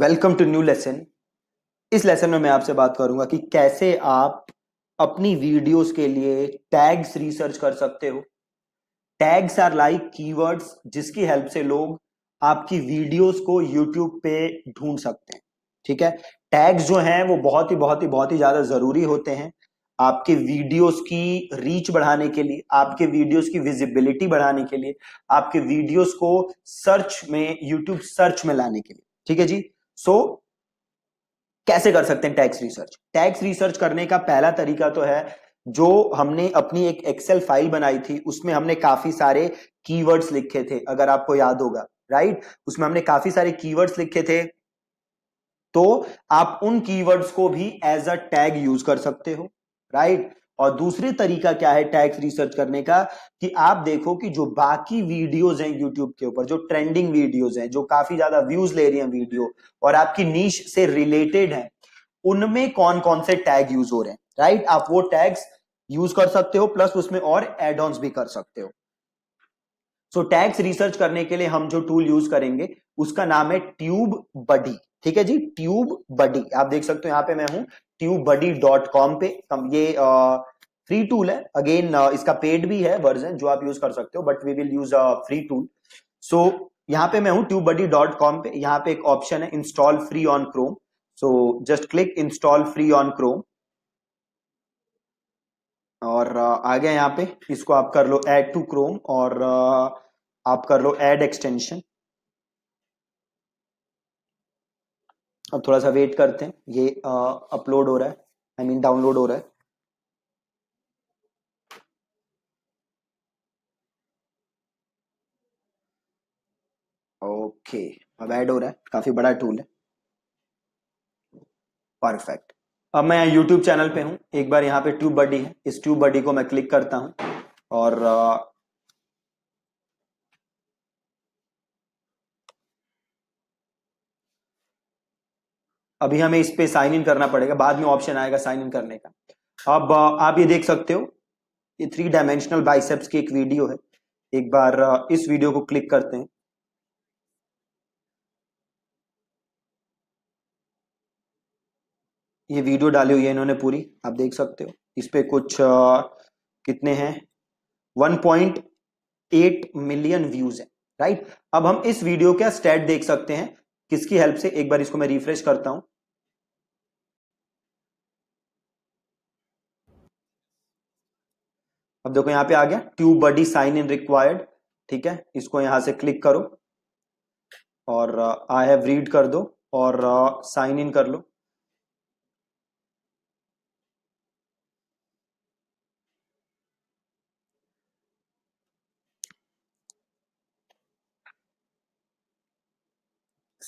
Welcome to new lesson इस lesson में मैं आपसे बात करूंगा कि कैसे आप अपनी वीडियोस के लिए टैग्स रिसर्च कर सकते हो टैग्स आर लाइक कीवर्ड्स जिसकी हेल्प से लोग आपकी वीडियोस को यूट्यूब पे ढूंढ सकते हैं ठीक है टैग्स जो हैं वो बहुत ही बहुत ही बहुत ही ज्यादा जरूरी होते हैं आपके वीडियोस की रीच बढ़ाने के लिए आपके वीडियोस की विजिबिलिटी बढ़ाने के लिए आपके वीडियोस को सर्च में यूट्यूब सर्च में लाने के लिए ठीक है जी सो so, कैसे कर सकते हैं टैक्स रिसर्च टैक्स रिसर्च करने का पहला तरीका तो है जो हमने अपनी एक एक्सेल फाइल बनाई थी उसमें हमने काफी सारे कीवर्ड्स लिखे थे अगर आपको याद होगा राइट उसमें हमने काफी सारे कीवर्ड्स लिखे थे तो आप उन कीवर्ड्स को भी एज अ टैग यूज कर सकते हो राइट और दूसरे तरीका क्या है टैक्स रिसर्च करने का कि आप देखो कि जो बाकी वीडियोस हैं यूट्यूब के ऊपर जो ट्रेंडिंग वीडियोस हैं जो काफी ज्यादा व्यूज ले रही हैं वीडियो और आपकी नीच से रिलेटेड हैं उनमें कौन कौन से टैग यूज हो रहे हैं राइट आप वो टैग्स यूज कर सकते हो प्लस उसमें और एड ऑन भी कर सकते हो सो टैक्स रिसर्च करने के लिए हम जो टूल यूज करेंगे उसका नाम है ट्यूब बडी ठीक है जी ट्यूब बडी आप देख सकते हो यहाँ पे मैं हूँ ट्यूब बडी डॉट कॉम पे ये आ, फ्री टूल है अगेन इसका पेड भी है वर्जन जो आप यूज कर सकते हो but we will use a free tool so यहाँ पे मैं हूँ ट्यूबडी डॉट कॉम पे यहाँ पे एक ऑप्शन है install free on Chrome so just click install free on Chrome और आ गया यहाँ पे इसको आप कर लो ऐड टू क्रोम और आप कर लो ऐड एक्सटेंशन अब थोड़ा सा वेट करते हैं ये अपलोड हो रहा है आई मीन डाउनलोड हो रहा है ओके okay, अब ऐड हो रहा है काफी बड़ा टूल है परफेक्ट अब मैं YouTube यूट्यूब चैनल पे हूँ एक बार यहाँ पे ट्यूब बडी है इस ट्यूब बडी को मैं क्लिक करता हूँ और अभी हमें इस पे साइन इन करना पड़ेगा बाद में ऑप्शन आएगा साइन इन करने का अब आप ये देख सकते हो ये थ्री डायमेंशनल बाइसेप्स की एक वीडियो है एक बार इस वीडियो को क्लिक करते हैं ये वीडियो डाली हुई है इन्होंने पूरी आप देख सकते हो इस पे कुछ आ, कितने हैं 1.8 मिलियन व्यूज है राइट अब हम इस वीडियो का स्टेट देख सकते हैं किसकी हेल्प से एक बार इसको मैं रिफ्रेश करता हूं अब देखो यहां पे आ गया Tube Buddy sign in required ठीक है इसको यहां से क्लिक करो और आई हैव रीड कर दो और साइन इन कर लो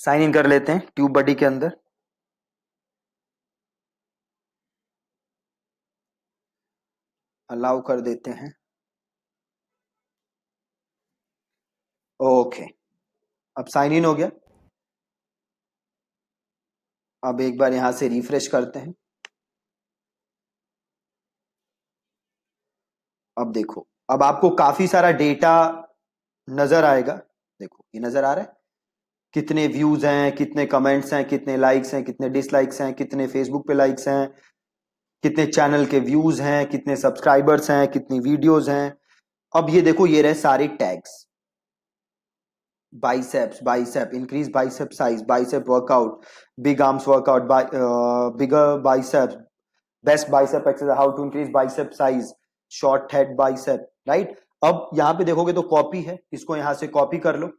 साइन इन कर लेते हैं ट्यूब बॉडी के अंदर अलाउ कर देते हैं ओके अब साइन इन हो गया अब एक बार यहां से रिफ्रेश करते हैं अब देखो अब आपको काफी सारा डेटा नजर आएगा देखो ये नजर आ रहा है कितने व्यूज हैं कितने कमेंट्स हैं कितने लाइक्स हैं कितने डिसलाइक्स हैं कितने फेसबुक पे लाइक्स हैं कितने चैनल के व्यूज हैं कितने सब्सक्राइबर्स हैं कितनी वीडियोस हैं अब ये देखो ये रहे सारे tags biceps bicep increase bicep size bicep workout big arms workout bigger bicep best bicep exercise how to increase bicep size short head bicep right अब यहां पे देखोगे तो कॉपी है इसको यहां से कॉपी कर लो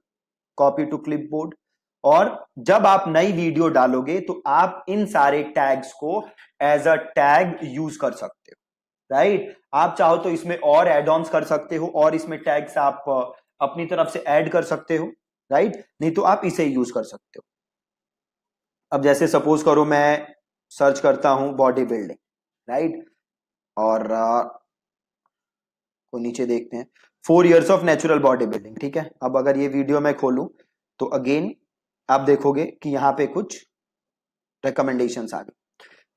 कॉपी टू बोर्ड और जब आप नई वीडियो डालोगे तो आप इन सारे टैग्स को एज अ टैग यूज कर सकते हो राइट आप चाहो तो इसमें और एड ऑन कर सकते हो और इसमें टैग्स आप अपनी तरफ से ऐड कर सकते हो राइट नहीं तो आप इसे यूज कर सकते हो अब जैसे सपोज करो मैं सर्च करता हूं बॉडी बिल्डिंग राइट और आ, को नीचे देखते हैं four years of natural body building ठीक है अब अगर ये वीडियो मैं खोलूं तो अगेन आप देखोगे कि यहाँ पे कुछ रिकमेंडेशन आ गए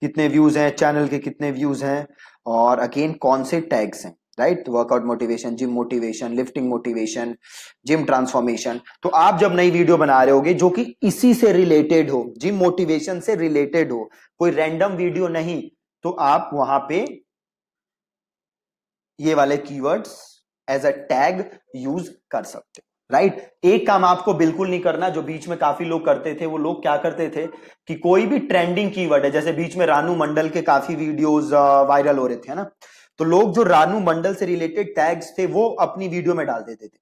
कितने व्यूज हैं चैनल के कितने व्यूज हैं और अगेन कौन से टैग्स हैं right workout motivation gym motivation lifting motivation gym transformation तो आप जब नई वीडियो बना रहे होगे जो कि इसी से रिलेटेड हो जिम मोटिवेशन से रिलेटेड हो कोई रैंडम वीडियो नहीं तो आप वहां पे ये वाले keywords as a tag use कर सकते हो राइट एक काम आपको बिल्कुल नहीं करना जो बीच में काफी लोग करते थे वो लोग क्या करते थे कि कोई भी ट्रेंडिंग कीवर्ड है जैसे बीच में रानू मंडल के काफी वीडियोस वायरल uh, हो रहे थे है ना तो लोग जो रानू मंडल से रिलेटेड टैग्स थे वो अपनी वीडियो में डाल देते थे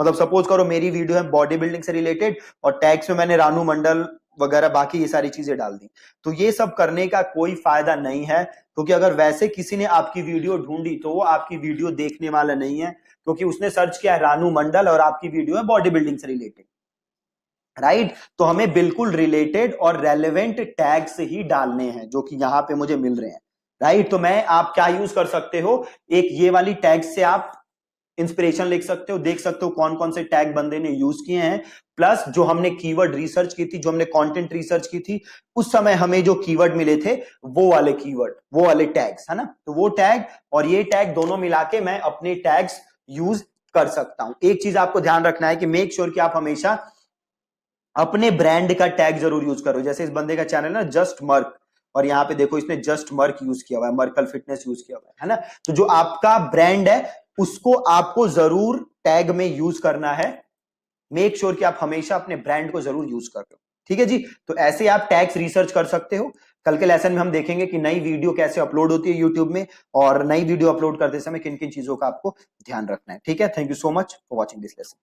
मतलब सपोज करो मेरी वीडियो है बॉडी बिल्डिंग से रिलेटेड और टैग्स में मैंने रानू मंडल वगैरह बाकी ये सारी चीजें डाल दी तो ये सब करने का कोई फायदा नहीं है क्योंकि अगर वैसे किसी ने आपकी वीडियो ढूंढी तो वो आपकी वीडियो देखने वाला नहीं है क्योंकि उसने सर्च किया है रानू मंडल और आपकी वीडियो है बॉडी बिल्डिंग से रिलेटेड राइट right? तो हमें बिल्कुल रिलेटेड और रेलेवेंट टैग्स ही डालने हैं जो कि यहाँ पे मुझे मिल रहे हैं राइट right? तो मैं आप क्या यूज कर सकते हो एक ये वाली टैग से आप इंस्पिरेशन लिख सकते हो देख सकते हो कौन कौन से टैग बंदे ने यूज किए हैं प्लस जो हमने कीवर्ड रिसर्च की थी जो हमने कंटेंट रिसर्च की थी उस समय हमें जो कीवर्ड मिले थे वो वाले कीवर्ड वो वाले टैग्स है ना तो वो टैग और ये टैग दोनों मिला के मैं अपने टैग्स यूज कर सकता हूं एक चीज आपको ध्यान रखना है कि मेक श्योर sure कि आप हमेशा अपने ब्रांड का टैग जरूर यूज करो जैसे इस बंदे का चैनल है जस्ट मर्क और यहाँ पे देखो इसने जस्ट मर्क यूज किया हुआ है मर्कल फिटनेस यूज किया हुआ है ना तो जो आपका ब्रांड है उसको आपको जरूर टैग में यूज करना है मेक श्योर sure कि आप हमेशा अपने ब्रांड को जरूर यूज कर रहे हो ठीक है जी तो ऐसे आप टैग्स रिसर्च कर सकते हो कल के लेसन में हम देखेंगे कि नई वीडियो कैसे अपलोड होती है यूट्यूब में और नई वीडियो अपलोड करते समय किन किन चीजों का आपको ध्यान रखना है ठीक है thank you so much for watching this lesson